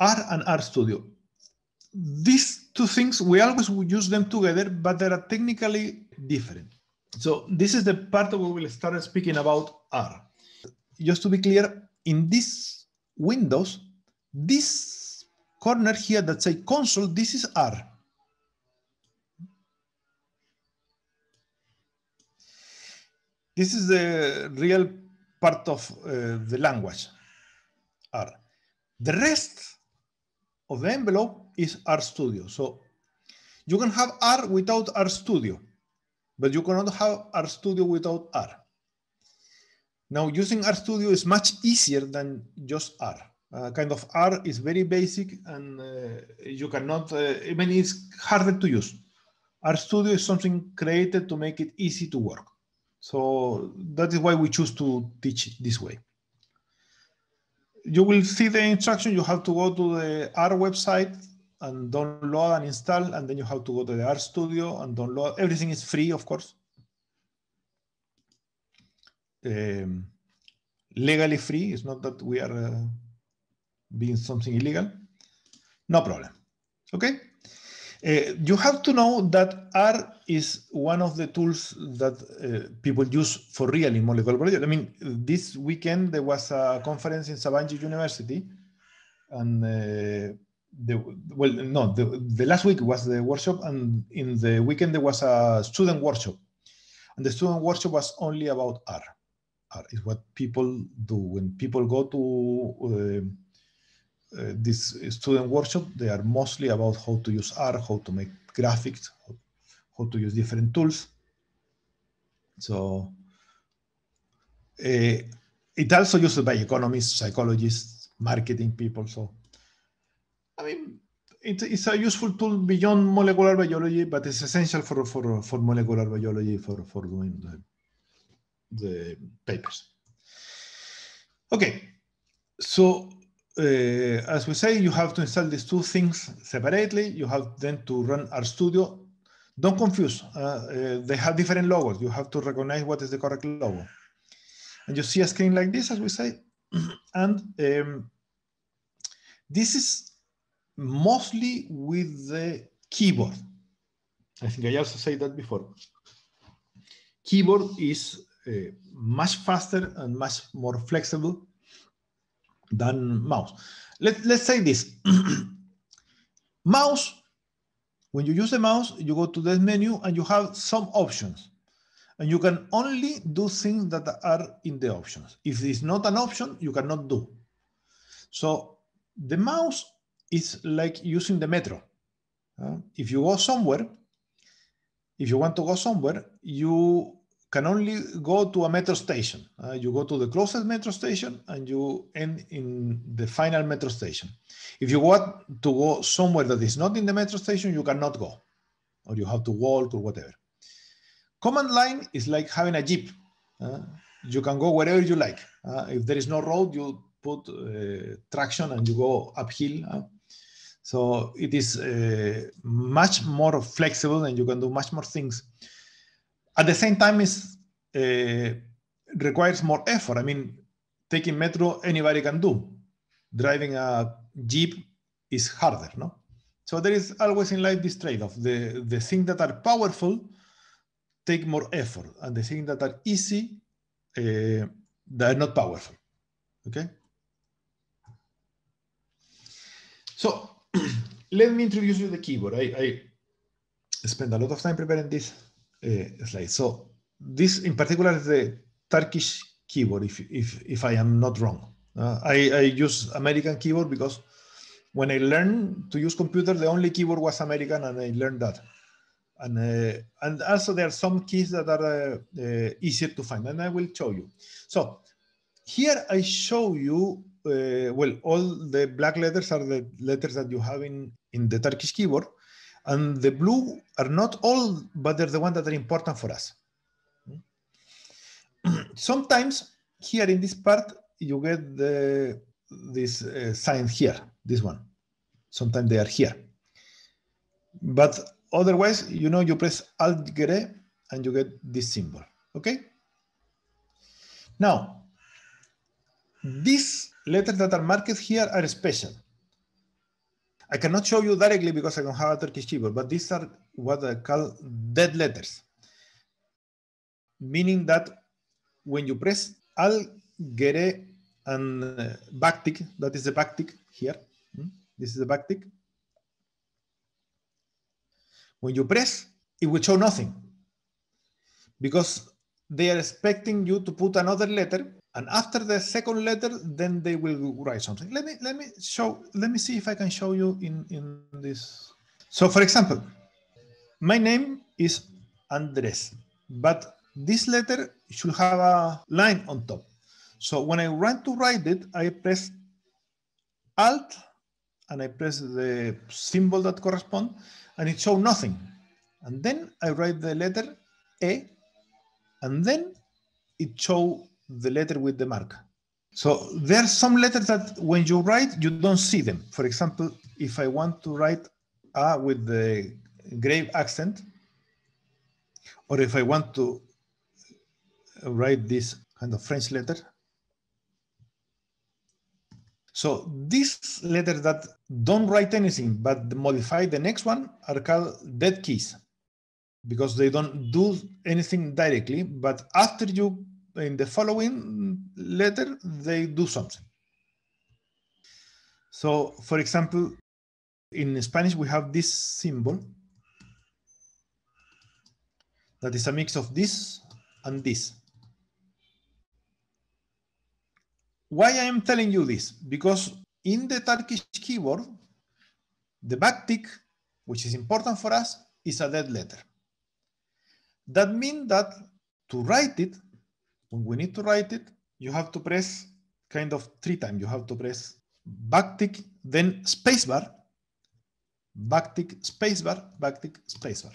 R and R Studio. These two things, we always use them together, but they are technically different. So this is the part where we'll start speaking about R. Just to be clear, in this Windows, this corner here that say console, this is R. This is the real part of uh, the language, R. The rest of the envelope is RStudio. So you can have R without RStudio, but you cannot have RStudio without R. Now using RStudio is much easier than just R. Uh, kind of R is very basic and uh, you cannot, uh, even it's harder to use. RStudio is something created to make it easy to work. So that is why we choose to teach this way you will see the instruction. You have to go to the R website and download and install, and then you have to go to the R Studio and download. Everything is free, of course. Um, legally free. It's not that we are uh, being something illegal. No problem. Okay. Uh, you have to know that R is one of the tools that uh, people use for really molecular biology. I mean, this weekend there was a conference in Savanji University, and uh, the, well, no, the, the last week was the workshop, and in the weekend there was a student workshop, and the student workshop was only about R. R is what people do when people go to uh, uh, this student workshop, they are mostly about how to use R, how to make graphics, how to use different tools. So uh, it also used by economists, psychologists, marketing people. So I mean, it, it's a useful tool beyond molecular biology, but it's essential for for, for molecular biology for for doing the, the papers. Okay, so uh, as we say, you have to install these two things separately. You have then to run RStudio. Don't confuse. Uh, uh, they have different logos. You have to recognize what is the correct logo. And you see a screen like this, as we say. and um, this is mostly with the keyboard. I think I also said that before. Keyboard is uh, much faster and much more flexible than mouse. Let, let's say this. mouse, when you use the mouse, you go to this menu and you have some options. And you can only do things that are in the options. If it's not an option, you cannot do. So the mouse is like using the metro. Uh, if you go somewhere, if you want to go somewhere, you can only go to a metro station. Uh, you go to the closest metro station and you end in the final metro station. If you want to go somewhere that is not in the metro station, you cannot go, or you have to walk or whatever. Command line is like having a jeep. Uh, you can go wherever you like. Uh, if there is no road, you put uh, traction and you go uphill. Uh. so it is uh, much more flexible and you can do much more things at the same time is uh, requires more effort. I mean, taking metro anybody can do. Driving a jeep is harder, no? So there is always in life this trade-off. The the things that are powerful take more effort, and the things that are easy uh, they are not powerful. Okay. So let me introduce you the keyboard. I, I spent a lot of time preparing this Eh, slide. So this in particular is the Turkish keyboard, if, if, if I am not wrong. Uh, I, I use American keyboard because when I learned to use computer, the only keyboard was American and I learned that. And, uh, and also there are some keys that are uh, uh, easier to find and I will show you. So here I show you, uh, well, all the black letters are the letters that you have in, in the Turkish keyboard. And the blue are not all, but they're the ones that are important for us. Sometimes here in this part, you get the, this uh, sign here, this one. Sometimes they are here. But otherwise, you know, you press Alt Gre and you get this symbol, okay? Now, these letters that are marked here are special. I cannot show you directly because I don't have a Turkish keyboard, but these are what I call dead letters. Meaning that when you press Al Gere and uh, backtick, that is the backtick here. Hmm, this is the backtick. When you press, it will show nothing because they are expecting you to put another letter and after the second letter, then they will write something. Let me let me show. Let me see if I can show you in in this. So, for example, my name is Andres, but this letter should have a line on top. So when I want to write it, I press Alt and I press the symbol that correspond, and it shows nothing. And then I write the letter A and then it shows the letter with the mark. So there are some letters that when you write, you don't see them. For example, if I want to write A with the grave accent, or if I want to write this kind of French letter. So these letters that don't write anything, but modify the next one are called dead keys because they don't do anything directly, but after you in the following letter, they do something. So, for example, in Spanish, we have this symbol that is a mix of this and this. Why I am telling you this? Because in the Turkish keyboard, the back tick, which is important for us, is a dead letter. That means that to write it, when we need to write it, you have to press kind of three times. You have to press backtick, then spacebar, backtick, spacebar, backtick, spacebar.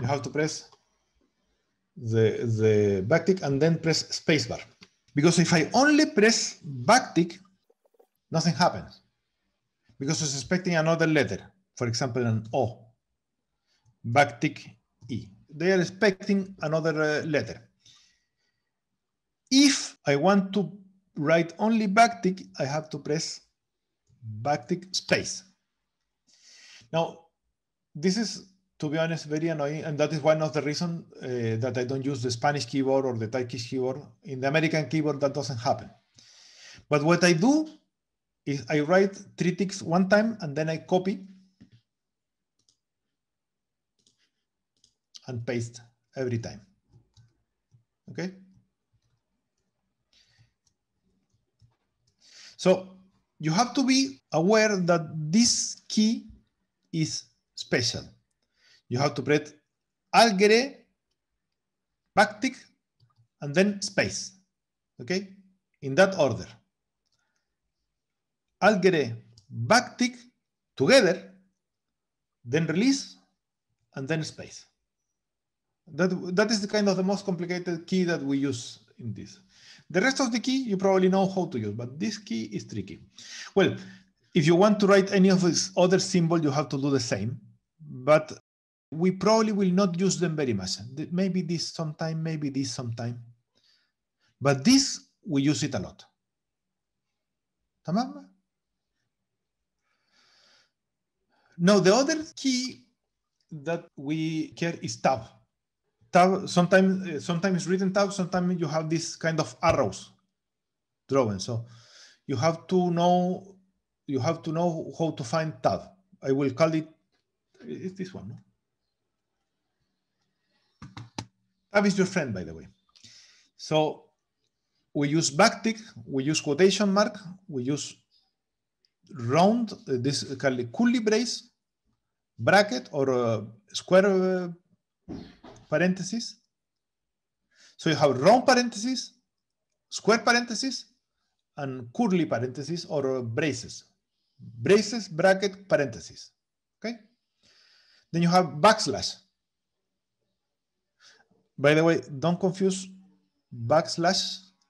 You have to press the, the backtick and then press spacebar. Because if I only press backtick, nothing happens. Because it's expecting another letter, for example, an O, backtick E. They are expecting another uh, letter. If I want to write only backtick, I have to press backtick space. Now, this is, to be honest, very annoying, and that is one of the reasons uh, that I don't use the Spanish keyboard or the Turkish keyboard. In the American keyboard, that doesn't happen. But what I do is I write three ticks one time, and then I copy and paste every time. Okay? So you have to be aware that this key is special. You have to press algere, backtick, and then space. Okay? In that order. Algere, backtick together, then release, and then space. That, that is the kind of the most complicated key that we use in this. The rest of the key, you probably know how to use, but this key is tricky. Well, if you want to write any of these other symbol, you have to do the same, but we probably will not use them very much. Maybe this sometime, maybe this sometime. But this, we use it a lot. Tamam? Now, the other key that we care is tab tab, sometimes eh, sometimes it's written tab. sometimes you have this kind of arrows drawn. So you have to know you have to know how to find tab. I will call it eh, it's this one. No? Tab is your friend, by the way. So we use backtick, we use quotation mark, we use round, uh, this is called curly brace, bracket or uh, square parentheses. So you have round parentheses, square parentheses, and curly parentheses or braces. Braces, bracket, parentheses. Okay? Then you have backslash. By the way, don't confuse backslash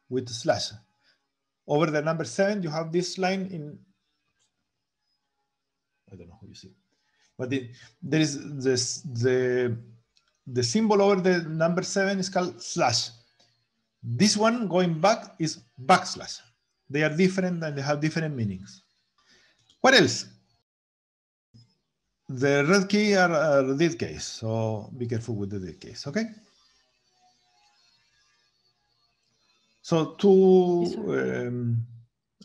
with slash. Over the number seven, you have this line in, I don't know who you see, but there is this, the the symbol over the number seven is called slash. This one going back is backslash. They are different and they have different meanings. What else? The red key are, are dead case, so be careful with the dead case, okay? So two um,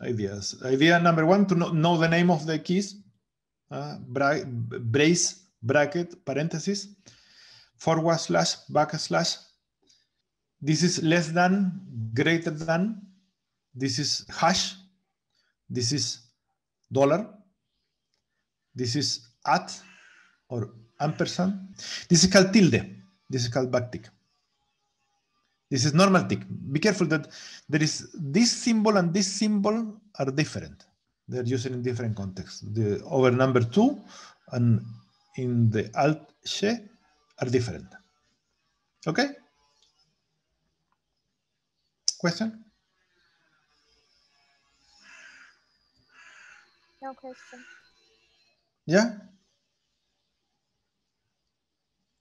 ideas. Idea number one, to know, know the name of the keys, uh, bra brace, bracket, parentheses forward slash, backslash. This is less than, greater than. This is hash. This is dollar. This is at or ampersand. This is called tilde. This is called backtick. This is normal tick. Be careful that there is this symbol and this symbol are different. They're used in different contexts. The over number two and in the alt she are different. Okay? Question? No question. Yeah?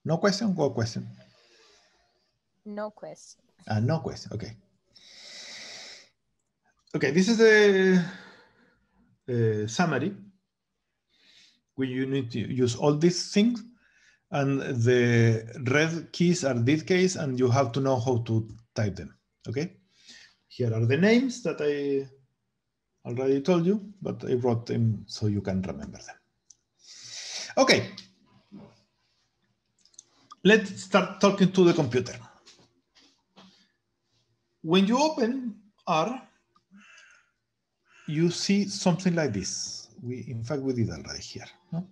No question or question? No question. Uh, no question, okay. Okay, this is the uh, summary. We you need to use all these things and the red keys are dead keys and you have to know how to type them, okay? Here are the names that I already told you, but I wrote them so you can remember them. Okay. Let's start talking to the computer. When you open R, you see something like this. We, in fact, we did already here. No?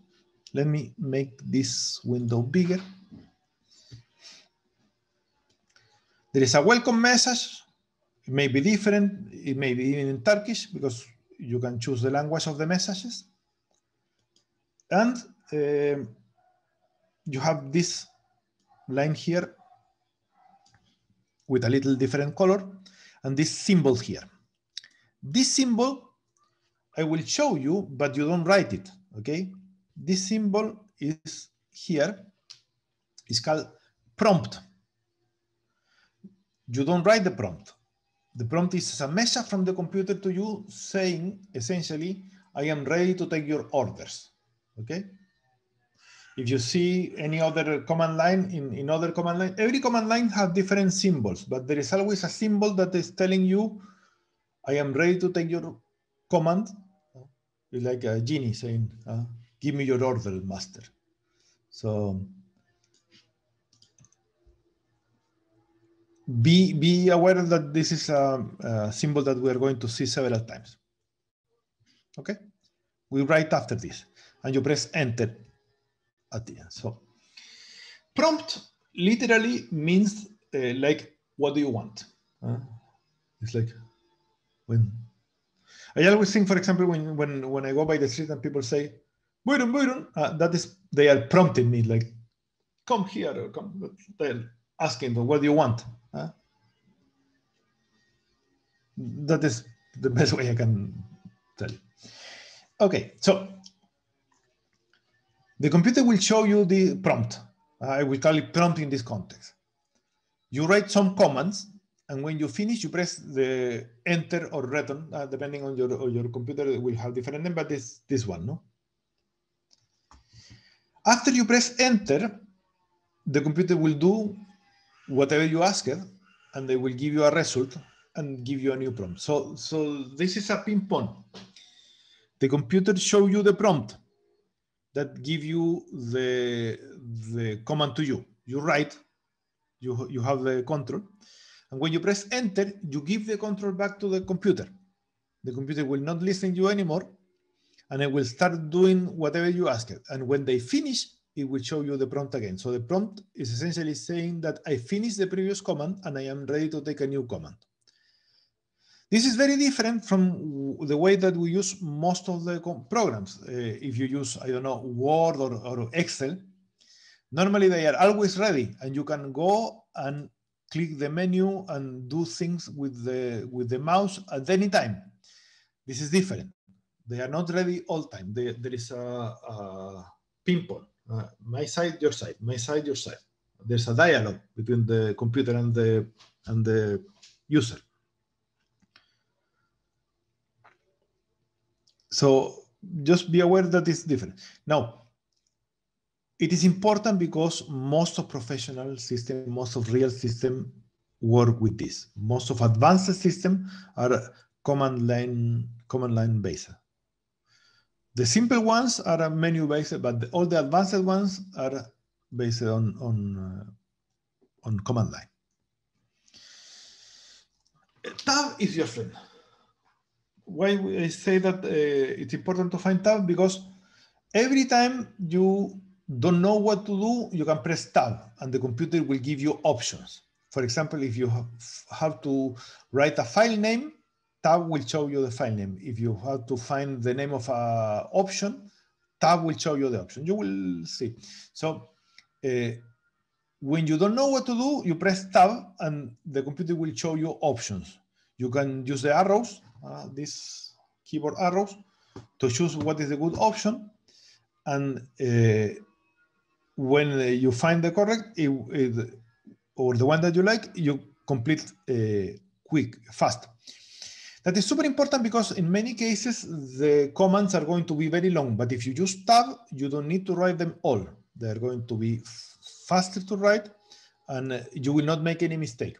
Let me make this window bigger. There is a welcome message. It may be different. It may be even in Turkish because you can choose the language of the messages. And um, you have this line here with a little different color and this symbol here. This symbol I will show you, but you don't write it, okay? This symbol is here. It's called prompt. You don't write the prompt. The prompt is a message from the computer to you saying, essentially, I am ready to take your orders, okay? If you see any other command line in, in other command line, every command line has different symbols, but there is always a symbol that is telling you, I am ready to take your command. It's like a genie saying, uh, Give me your order, master. So be, be aware that this is a, a symbol that we are going to see several times. Okay? We write after this, and you press enter at the end. So prompt literally means uh, like, what do you want? it's like when I always think, for example, when when when I go by the street and people say, buyurun buyurun. Uh, that is, they are prompting me like, come here or come. They're asking, what do you want? That is the best way I can tell Okay, so the computer will show you the prompt. I will call it prompt in this context. You write some commands, and when you finish, you press the enter or return, uh, depending on your, your computer, it will have different name, but this, this one, no? After you press enter, the computer will do whatever you ask it, and they will give you a result and give you a new prompt. So, so this is a ping pong. The computer show you the prompt that give you the, the command to you. You write, you, you have the control. And when you press enter, you give the control back to the computer. The computer will not listen to you anymore and I will start doing whatever you asked. And when they finish, it will show you the prompt again. So the prompt is essentially saying that I finished the previous command and I am ready to take a new command. This is very different from the way that we use most of the programs. Uh, if you use, I don't know, Word or, or Excel, normally they are always ready and you can go and click the menu and do things with the, with the mouse at any time. This is different. They are not ready all time. They, there is a, a ping pong, uh, my side, your side, my side, your side. There's a dialogue between the computer and the and the user. So just be aware that it's different. Now, it is important because most of professional system, most of real system work with this. Most of advanced system are command line command line based. The simple ones are menu based, but the, all the advanced ones are based on on uh, on command line. Tab is your friend. Why I say that uh, it's important to find tab because every time you don't know what to do, you can press tab and the computer will give you options. For example, if you have, have to write a file name, tab will show you the file name. If you have to find the name of a option, tab will show you the option. You will see. So uh, when you don't know what to do, you press tab and the computer will show you options. You can use the arrows, uh, these keyboard arrows, to choose what is the good option. And uh, when eh, you find the correct it, it, or the one that you like, you complete quick, fast. That is super important because in many cases, the commands are going to be very long, but if you use tab, you don't need to write them all. They're going to be faster to write and you will not make any mistake.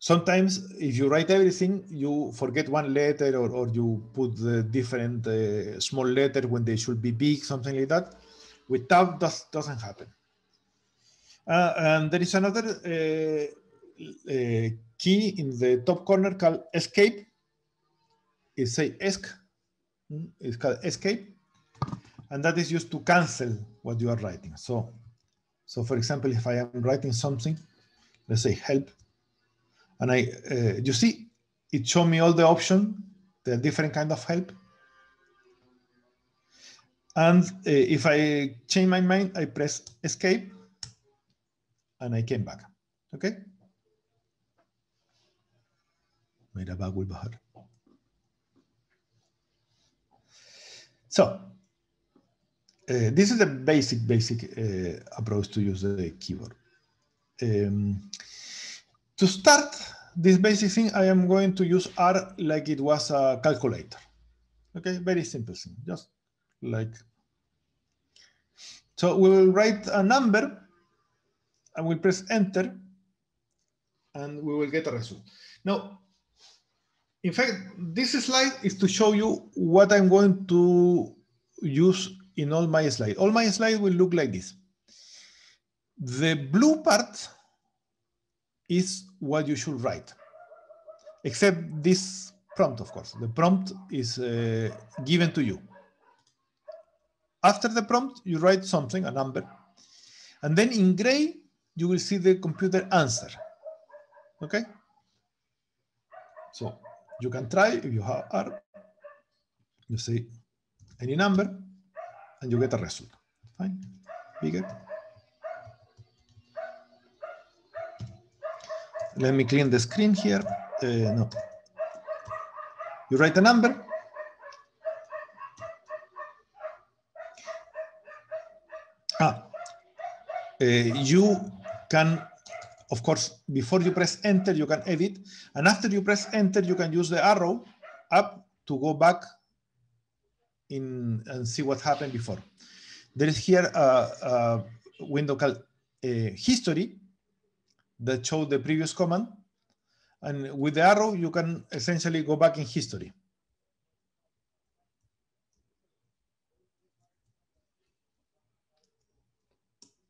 Sometimes if you write everything, you forget one letter or, or you put the different uh, small letter when they should be big, something like that. With tab, that doesn't happen. Uh, and there is another uh, uh key in the top corner called escape. It say esc, mm, it's called escape. And that is used to cancel what you are writing. So, so for example, if I am writing something, let's say help, and I, uh, you see, it show me all the option, the different kind of help. And uh, if I change my mind, I press escape and I came back, okay? मेरा Bagul so uh, this is a basic basic uh, approach to use the keyboard um, to start this basic thing i am going to use r like it was a calculator okay very simple thing just like so we will write a number and we press enter and we will get a result. Now, in fact, this slide is to show you what I'm going to use in all my slides. All my slides will look like this. The blue part is what you should write, except this prompt, of course. The prompt is uh, given to you. After the prompt, you write something, a number, and then in gray, you will see the computer answer, okay? So you can try if you have R, you see any number, and you get a result. Fine. Bigot. Let me clean the screen here. Uh, no. You write a number. Ah. Uh, you can of course, before you press enter, you can edit. And after you press enter, you can use the arrow up to go back in and see what happened before. There is here a, a window called uh, history that shows the previous command. And with the arrow, you can essentially go back in history.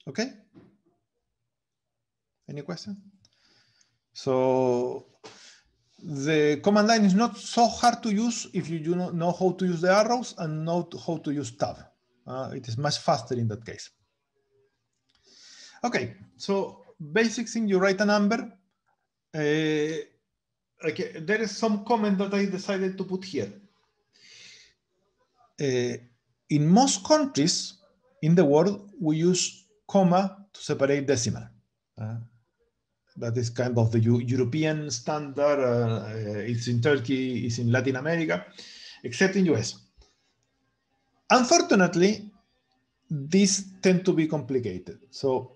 Okay. Any question? So the command line is not so hard to use if you do not know how to use the arrows and know how to use tab. Uh, it is much faster in that case. Okay, so basic thing, you write a number. Uh, okay, there is some comment that I decided to put here. Uh, in most countries in the world, we use comma to separate decimal. Uh, that is kind of the European standard. Uh, it's in Turkey, it's in Latin America, except in US. Unfortunately, these tend to be complicated. So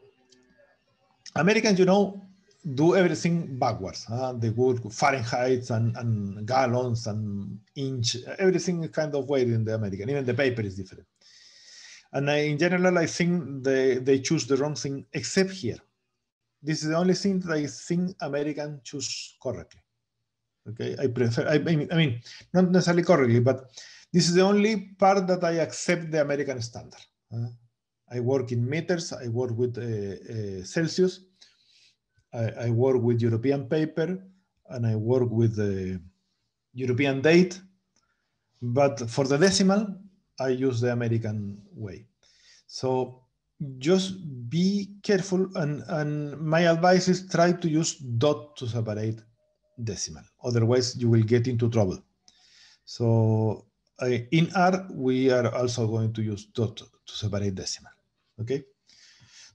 Americans, you know, do everything backwards. Huh? They work Fahrenheit and, and gallons and inch, everything is kind of weird in the American. Even the paper is different. And I, in general, I think they, they choose the wrong thing, except here this is the only thing that I think American choose correctly. Okay, I prefer, I mean, I mean, not necessarily correctly, but this is the only part that I accept the American standard. Uh, I work in meters, I work with uh, uh, Celsius, I, I, work with European paper, and I work with the European date. But for the decimal, I use the American way. So just be careful and, and my advice is try to use dot to separate decimal. Otherwise, you will get into trouble. So uh, in R, we are also going to use dot to separate decimal, okay?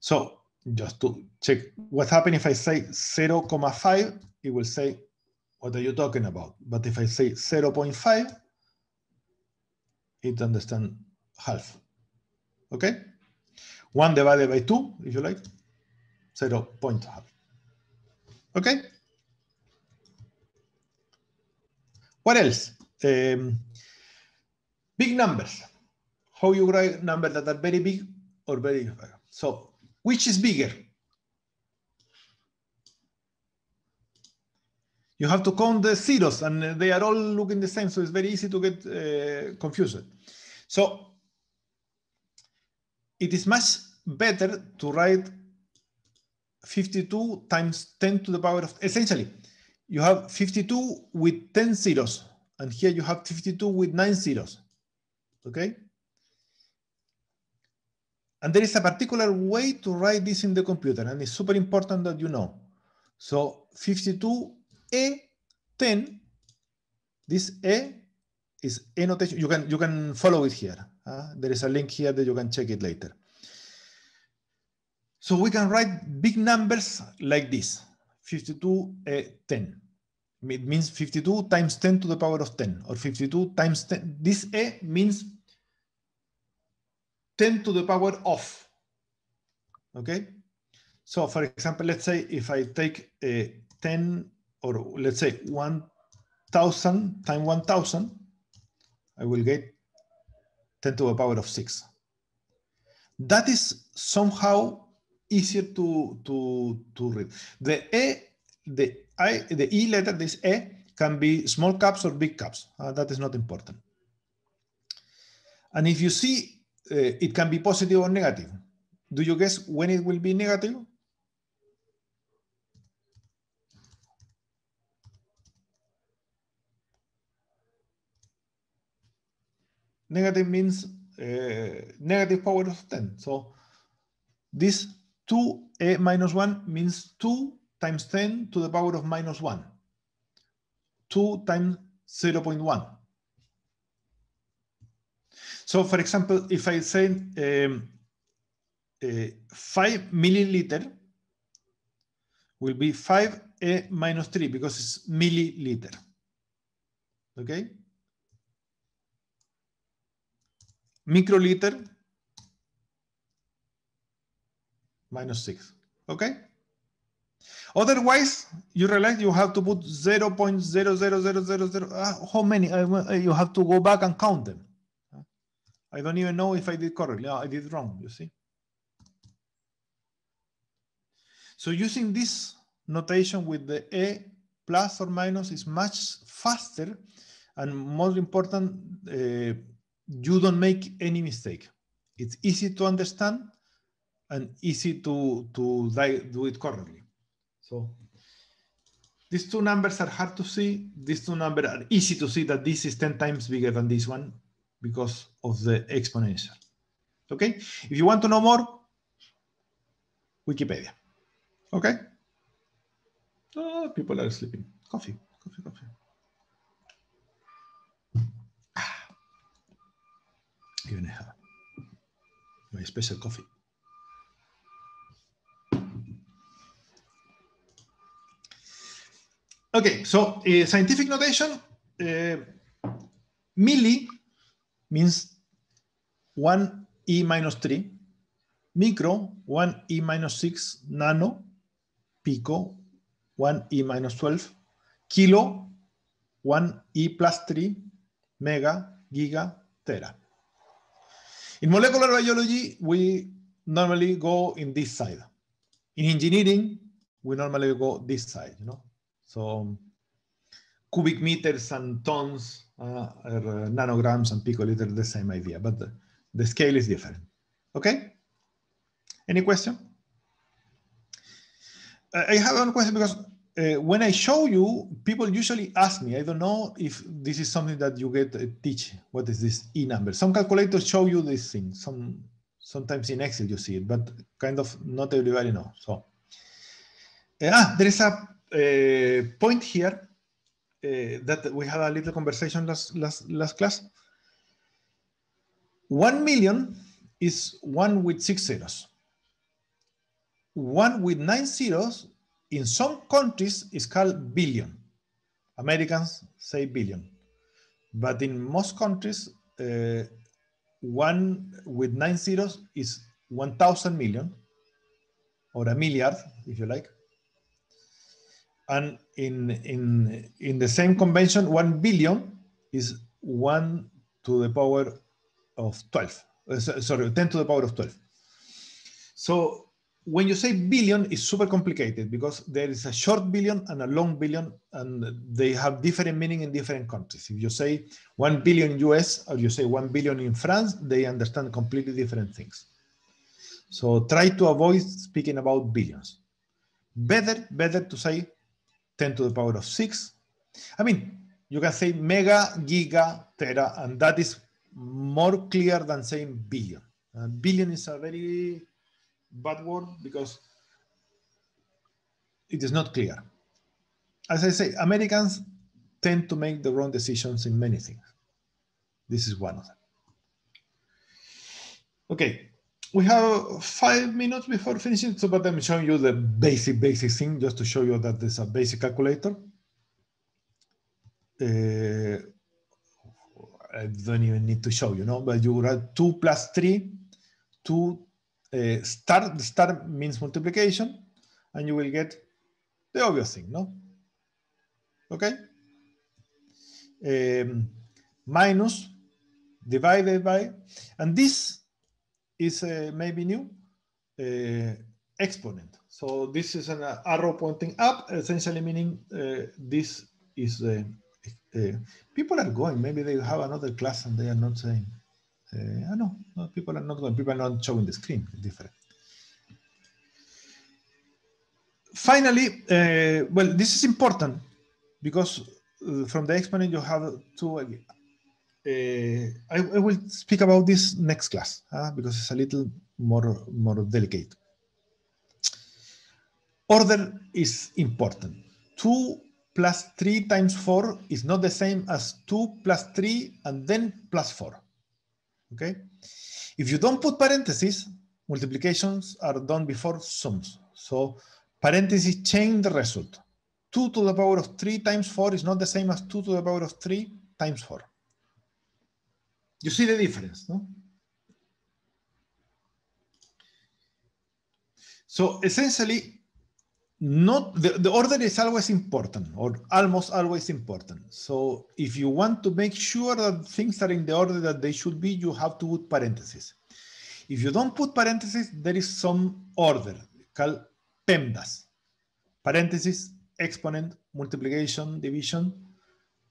So just to check what happened if I say 0, comma 5, it will say, what are you talking about? But if I say 0 0.5, it understand half, okay? 1 divided by 2, if you like, 0 0.5. Okay? What else? Um, big numbers. How you write numbers that are very big or very big. So which is bigger? You have to count the zeros and they are all looking the same. So it's very easy to get uh, confused. So it is much better to write 52 times 10 to the power of, essentially, you have 52 with 10 zeros, and here you have 52 with nine zeros, okay? And there is a particular way to write this in the computer, and it's super important that you know. So 52 a 10 this a is A notation, you can, you can follow it here. Uh, there is a link here that you can check it later. So we can write big numbers like this, 52, uh, 10. It means 52 times 10 to the power of 10, or 52 times 10. This A means 10 to the power of, okay? So for example, let's say if I take a eh, 10, or let's say 1,000 times 1,000, I will get 10 to the power of 6. That is somehow easier to, to, to read. The E, the I, the E letter, this E, can be small caps or big caps. Uh, that is not important. And if you see, uh, it can be positive or negative. Do you guess when it will be negative? Negative means uh, negative power of 10. So this 2a minus 1 means 2 times 10 to the power of minus 1. 2 times 0 0.1. So for example, if I say um, uh, 5 milliliter will be 5a minus 3 because it's milliliter. Okay? microliter minus 6, okay? Otherwise, you realize you have to put 0 0.00000, uh, how many, uh, uh, you have to go back and count them. I don't even know if I did correctly, ah, I did wrong, you see? So using this notation with the A plus or minus is much faster and more important uh, you don't make any mistake. It's easy to understand and easy to, to do it correctly. So these two numbers are hard to see. These two numbers are easy to see that this is 10 times bigger than this one because of the exponential. Okay, if you want to know more, Wikipedia. Okay? Oh, people are sleeping. Coffee, coffee, coffee. given her. My coffee. Okay, so uh, scientific notation, uh, milli means 1 e minus 3, micro 1 e minus 6, nano, pico 1 e minus 12, kilo 1 e plus 3, mega, giga, tera. In molecular biology, we normally go in this side. In engineering, we normally go this side, you know. So um, cubic meters and tons, uh, or, uh, nanograms and picoliter, the same idea, but the, the scale is different. Okay? Any question? Uh, I have one question because uh, when I show you, people usually ask me, I don't know if this is something that you get uh, teach. What is this E number? Some calculators show you this thing. Some Sometimes in Excel you see it, but kind of not everybody knows. So, uh, ah, there is a uh, point here uh, that we had a little conversation last, last, last class. 1 million is one with six zeros. One with nine zeros in some countries, it's called billion. Americans say billion. But in most countries, uh, one with nine zeros is 1,000 million or a milliard, if you like. And in, in, in the same convention, 1 billion is 1 to the power of 12. Uh, sorry, 10 to the power of 12. So when you say billion, it's super complicated because there is a short billion and a long billion, and they have different meaning in different countries. If you say 1 billion US or you say 1 billion in France, they understand completely different things. So try to avoid speaking about billions. Better, better to say 10 to the power of 6. I mean, you can say mega, giga, tera, and that is more clear than saying billion. Uh, billion is a very bad word because it is not clear. As I say, Americans tend to make the wrong decisions in many things. This is one of them. Okay, we have five minutes before finishing, so but I'm showing you the basic, basic thing just to show you that there's a basic calculator. Uh, I don't even need to show you, know, but you write two plus three, two Eh, start, start means multiplication, and you will get the obvious thing, no? Okay? Um, minus divided by, and this is uh, maybe new, uh, exponent. So this is an uh, arrow pointing up, essentially meaning uh, this is, uh, people are going, maybe they have another class and they are not saying. Uh, no, no, people are not going, people are not showing the screen, it's different. Finally, uh, well, this is important because uh, from the exponent you have to, I, I, will speak about this next class ah, because it's a little more, more delicate. Order is important. Two plus three times four is not the same as two plus three and then plus four okay? If you don't put parentheses, multiplications are done before sums. So parentheses change the result. 2 to the power of 3 times 4 is not the same as 2 to the power of 3 times 4. You see the difference, no? So essentially, not the, the order is always important or almost always important so if you want to make sure that things are in the order that they should be you have to put parentheses if you don't put parentheses there is some order called PEMDAS parentheses exponent multiplication division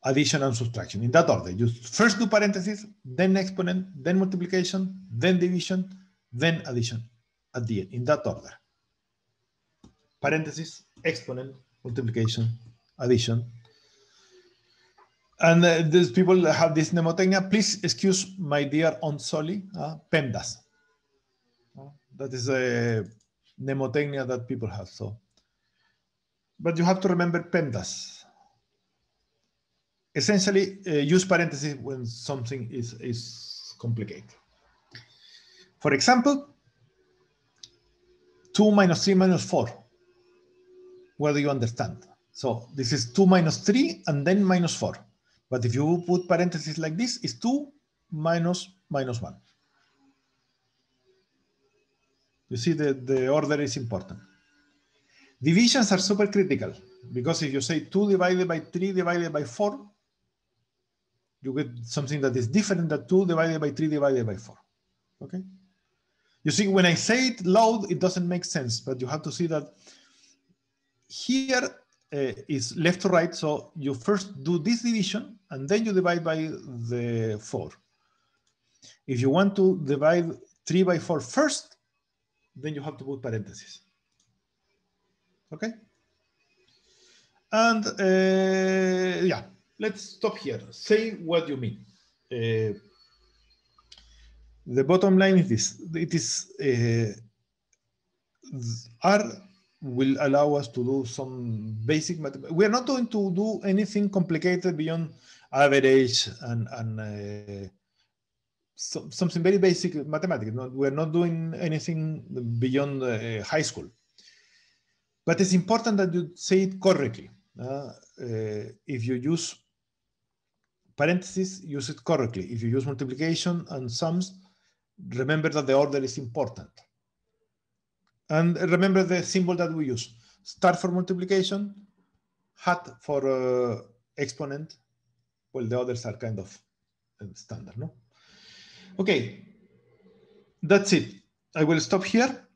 addition and subtraction in that order you first do parentheses then exponent then multiplication then division then addition at the end in that order parentheses, exponent, multiplication, addition. And uh, these people have this mnemotechnia. Please excuse my dear Onsoli. uh, PEMDAS. Uh, that is a mnemotechnia that people have. So, But you have to remember PEMDAS. Essentially, uh, use parentheses when something is, is complicated. For example, 2 minus 3 minus 4 where do you understand? So this is 2 minus 3 and then minus 4. But if you put parentheses like this, it's 2 minus minus 1. You see that the order is important. Divisions are super critical because if you say 2 divided by 3 divided by 4, you get something that is different than 2 divided by 3 divided by 4. Okay? You see, when I say it loud, it doesn't make sense, but you have to see that here uh, is left to right. So you first do this division and then you divide by the four. If you want to divide three by four first, then you have to put parentheses. Okay. And uh, yeah, let's stop here. Say what you mean. Uh, the bottom line is this, it is, are uh, will allow us to do some basic math. We're not going to do anything complicated beyond average and, and uh, so, something very basic mathematics. Not, we're not doing anything beyond uh, high school. But it's important that you say it correctly. Uh, uh, if you use parentheses, use it correctly. If you use multiplication and sums, remember that the order is important. And remember the symbol that we use. Start for multiplication, hat for uh, exponent. Well, the others are kind of uh, standard, no? Okay, that's it. I will stop here.